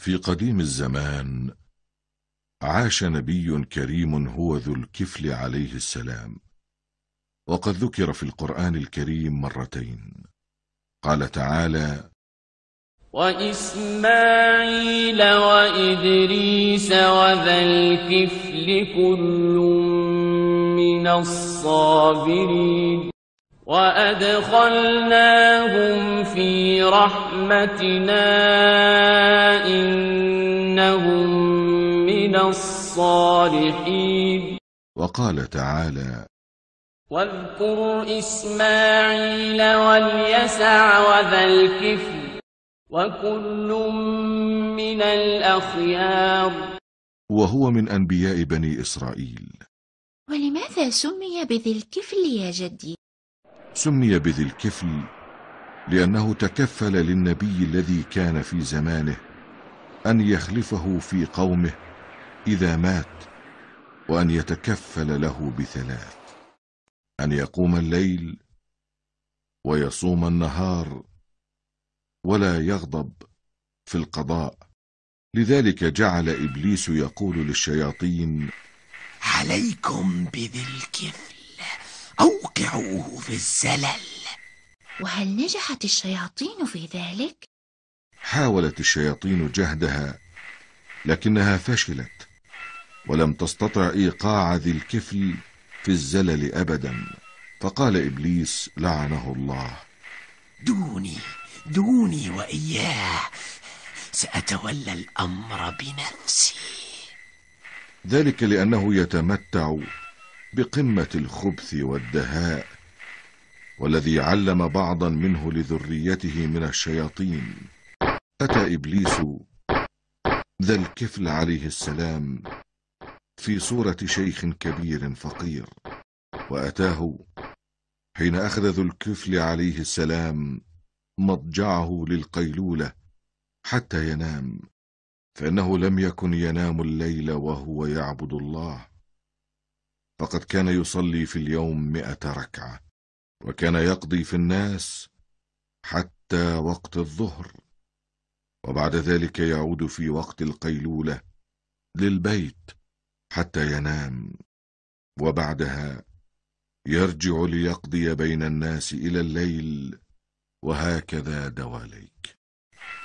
في قديم الزمان عاش نبي كريم هو ذو الكفل عليه السلام وقد ذكر في القرآن الكريم مرتين قال تعالى وإسماعيل وإدريس وذا الكفل كل من الصابرين وأدخلناهم في رحمتنا إنهم من الصالحين وقال تعالى واذكر إسماعيل واليسع وذا الكفل وكل من الأخيار وهو من أنبياء بني إسرائيل ولماذا سمي بذي الكفل يا جدي؟ سمي بذي الكفل لأنه تكفل للنبي الذي كان في زمانه أن يخلفه في قومه إذا مات وأن يتكفل له بثلاث أن يقوم الليل ويصوم النهار ولا يغضب في القضاء لذلك جعل إبليس يقول للشياطين عليكم بذي الكفل أوقعوه في الزلل وهل نجحت الشياطين في ذلك؟ حاولت الشياطين جهدها لكنها فشلت ولم تستطع إيقاع ذي الكفل في الزلل أبدا فقال إبليس لعنه الله دوني دوني وإياه سأتولى الأمر بنفسي ذلك لأنه يتمتع بقمة الخبث والدهاء والذي علم بعضا منه لذريته من الشياطين أتى إبليس ذا الكفل عليه السلام في صورة شيخ كبير فقير وأتاه حين أخذ ذو الكفل عليه السلام مضجعه للقيلولة حتى ينام فإنه لم يكن ينام الليل وهو يعبد الله فقد كان يصلي في اليوم مئة ركعة وكان يقضي في الناس حتى وقت الظهر وبعد ذلك يعود في وقت القيلولة للبيت حتى ينام وبعدها يرجع ليقضي بين الناس إلى الليل وهكذا دواليك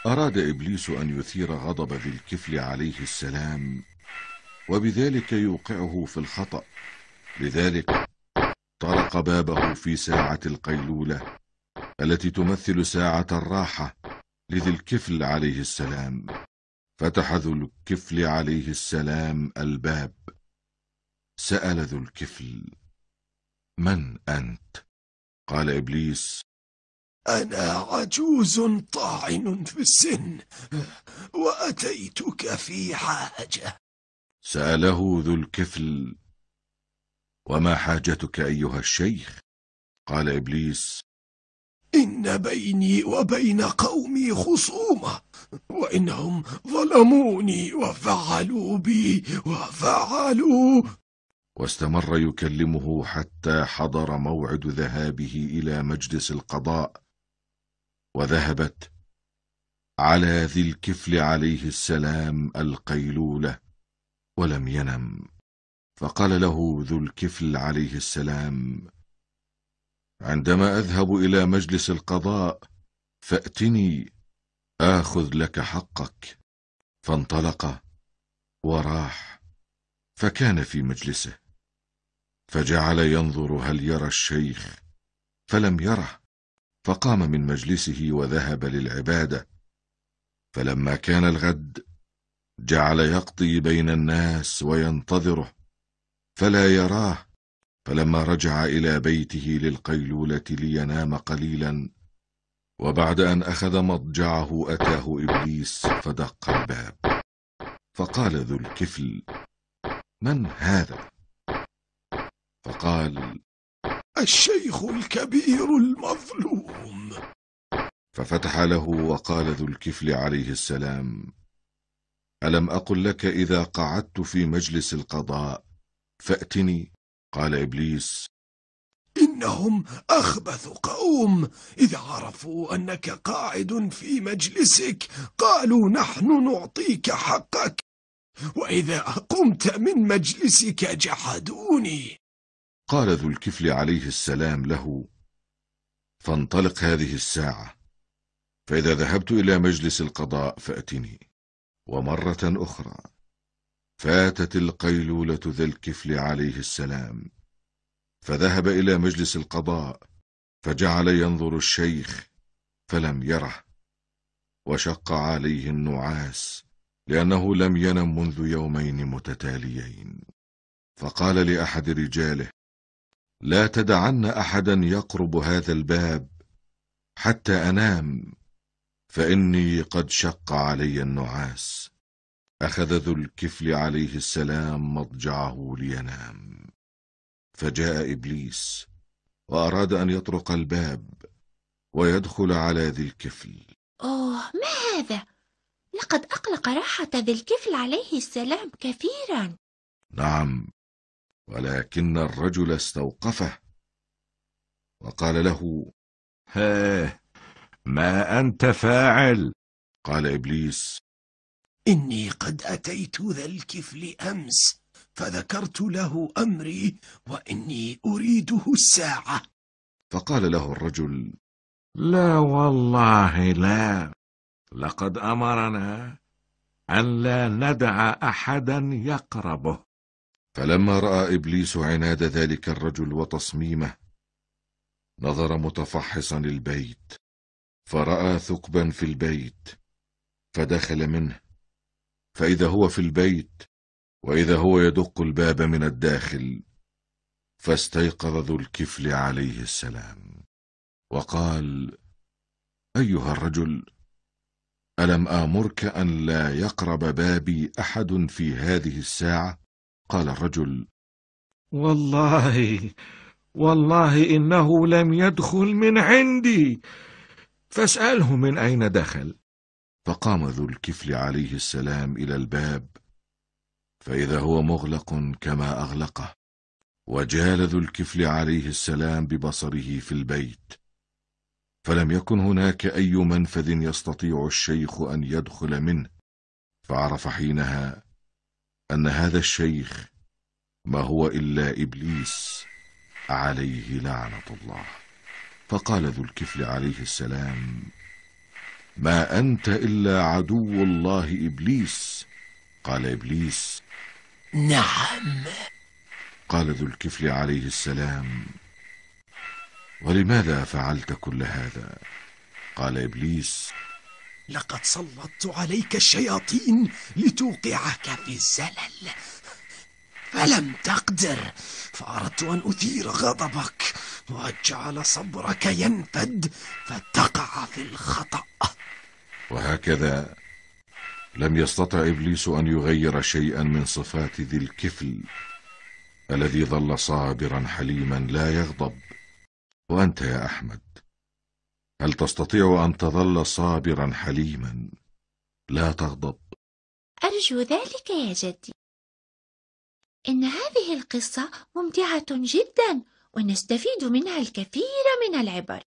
أراد إبليس أن يثير غضب ذي الكفل عليه السلام وبذلك يوقعه في الخطأ لذلك طرق بابه في ساعة القيلولة التي تمثل ساعة الراحة لذي الكفل عليه السلام فتح ذو الكفل عليه السلام الباب سأل ذو الكفل من أنت؟ قال إبليس أنا عجوز طاعن في السن وأتيتك في حاجة سأله ذو الكفل وما حاجتك أيها الشيخ قال إبليس إن بيني وبين قومي خصومة وإنهم ظلموني وفعلوا بي وفعلوا واستمر يكلمه حتى حضر موعد ذهابه إلى مجلس القضاء وذهبت على ذي الكفل عليه السلام القيلولة ولم ينم فقال له ذو الكفل عليه السلام عندما أذهب إلى مجلس القضاء فأتني آخذ لك حقك فانطلق وراح فكان في مجلسه فجعل ينظر هل يرى الشيخ فلم يره فقام من مجلسه وذهب للعبادة فلما كان الغد جعل يقضي بين الناس وينتظره فلا يراه فلما رجع إلى بيته للقيلولة لينام قليلا وبعد أن أخذ مضجعه أتاه إبليس فدق الباب فقال ذو الكفل من هذا فقال الشيخ الكبير المظلوم ففتح له وقال ذو الكفل عليه السلام ألم أقل لك إذا قعدت في مجلس القضاء فأتني قال إبليس إنهم أخبث قوم إذا عرفوا أنك قاعد في مجلسك قالوا نحن نعطيك حقك وإذا قمت من مجلسك جحدوني قال ذو الكفل عليه السلام له فانطلق هذه الساعة فإذا ذهبت إلى مجلس القضاء فأتني ومرة أخرى فاتت القيلولة ذا الكفل عليه السلام فذهب إلى مجلس القضاء فجعل ينظر الشيخ فلم يره وشق عليه النعاس لأنه لم ينم منذ يومين متتاليين فقال لأحد رجاله لا تدعن أحدا يقرب هذا الباب حتى أنام فإني قد شق علي النعاس أخذ ذو الكفل عليه السلام مضجعه لينام فجاء إبليس وأراد أن يطرق الباب ويدخل على ذي الكفل أوه ما هذا؟ لقد أقلق راحة ذي الكفل عليه السلام كثيرا نعم ولكن الرجل استوقفه وقال له ها ما أنت فاعل قال إبليس إني قد أتيت ذا الكفل أمس فذكرت له أمري وإني أريده الساعة فقال له الرجل لا والله لا لقد أمرنا أن لا ندع أحدا يقربه فلما رأى إبليس عناد ذلك الرجل وتصميمه نظر متفحصا البيت فرأى ثقبا في البيت فدخل منه فإذا هو في البيت وإذا هو يدق الباب من الداخل فاستيقظ ذو الكفل عليه السلام وقال أيها الرجل ألم آمرك أن لا يقرب بابي أحد في هذه الساعة قال الرجل والله والله إنه لم يدخل من عندي فاسأله من أين دخل فقام ذو الكفل عليه السلام إلى الباب فإذا هو مغلق كما أغلقه وجال ذو الكفل عليه السلام ببصره في البيت فلم يكن هناك أي منفذ يستطيع الشيخ أن يدخل منه فعرف حينها أن هذا الشيخ ما هو إلا إبليس عليه لعنة الله فقال ذو الكفل عليه السلام ما أنت إلا عدو الله إبليس قال إبليس نعم قال ذو الكفل عليه السلام ولماذا فعلت كل هذا قال إبليس لقد سلطت عليك الشياطين لتوقعك في الزلل فلم تقدر فأردت أن أثير غضبك وأجعل صبرك ينفد فتقع في الخطأ وهكذا لم يستطع إبليس أن يغير شيئا من صفات ذي الكفل الذي ظل صابرا حليما لا يغضب وأنت يا أحمد هل تستطيع أن تظل صابرا حليما لا تغضب أرجو ذلك يا جدي إن هذه القصة ممتعة جدا ونستفيد منها الكثير من العبر